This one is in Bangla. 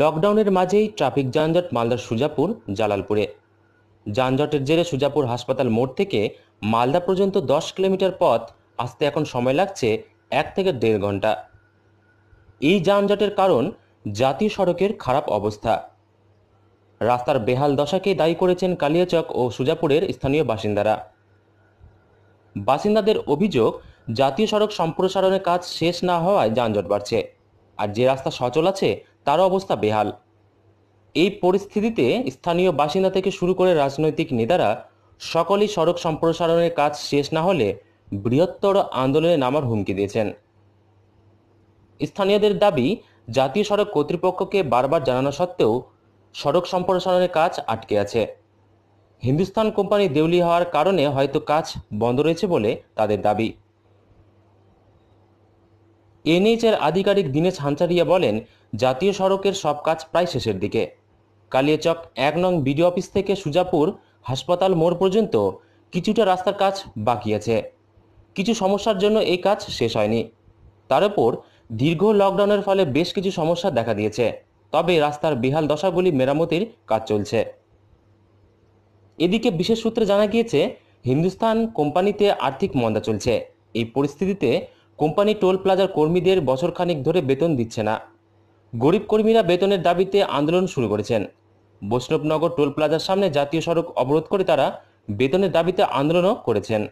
লকডাউনের মাঝেই ট্রাফিক যানজট মালদার সুজাপুর জালালপুরে যানজটের জেরে সুজাপুর হাসপাতাল মোড় থেকে মালদা পর্যন্ত দশ কিলোমিটার পথ আসতে এখন সময় লাগছে এক থেকে দেড় ঘন্টা এই যানজটের কারণ জাতীয় সড়কের খারাপ অবস্থা রাস্তার বেহাল দশাকে দায়ী করেছেন কালিয়াচক ও সুজাপুরের স্থানীয় বাসিন্দারা বাসিন্দাদের অভিযোগ জাতীয় সড়ক সম্প্রসারণের কাজ শেষ না হওয়ায় যানজট বাড়ছে আর যে রাস্তা সচল আছে তারও অবস্থা বেহাল এই পরিস্থিতিতে স্থানীয় বাসিন্দা থেকে শুরু করে রাজনৈতিক নেতারা সকলেই সড়ক সম্প্রসারণের কাজ শেষ না হলে বৃহত্তর আন্দোলনে নামার হুমকি দিয়েছেন স্থানীয়দের দাবি জাতীয় সড়ক কর্তৃপক্ষকে বারবার জানানো সত্ত্বেও সড়ক সম্প্রসারণের কাজ আটকে আছে হিন্দুস্তান কোম্পানি দেউলি হওয়ার কারণে হয়তো কাজ বন্ধ রয়েছে বলে তাদের দাবি এনএইচের আধিকারিক দিনেশ হাঞ্চারিয়া বলেন জাতীয় সড়কের সব কাজ প্রায় শেষের দিকে কালিয়াচক এক নং বিডিও অফিস থেকে সুজাপুর হাসপাতাল মোড় পর্যন্ত কিছুটা রাস্তার কাজ বাকি আছে কিছু সমস্যার জন্য এই কাজ শেষ হয়নি তার উপর দীর্ঘ লকডাউনের ফলে বেশ কিছু সমস্যা দেখা দিয়েছে তবে রাস্তার বেহাল দশাগুলি মেরামতির কাজ চলছে এদিকে বিশেষ সূত্রে জানা গিয়েছে হিন্দুস্তান কোম্পানিতে আর্থিক মন্দা চলছে এই পরিস্থিতিতে কোম্পানি টোল প্লাজার কর্মীদের বছরখানেক ধরে বেতন দিচ্ছে না গরিব কর্মীরা বেতনের দাবিতে আন্দোলন শুরু করেছেন বৈষ্ণবনগর টোল প্লাজার সামনে জাতীয় সড়ক অবরোধ করে তারা বেতনের দাবিতে আন্দোলনও করেছেন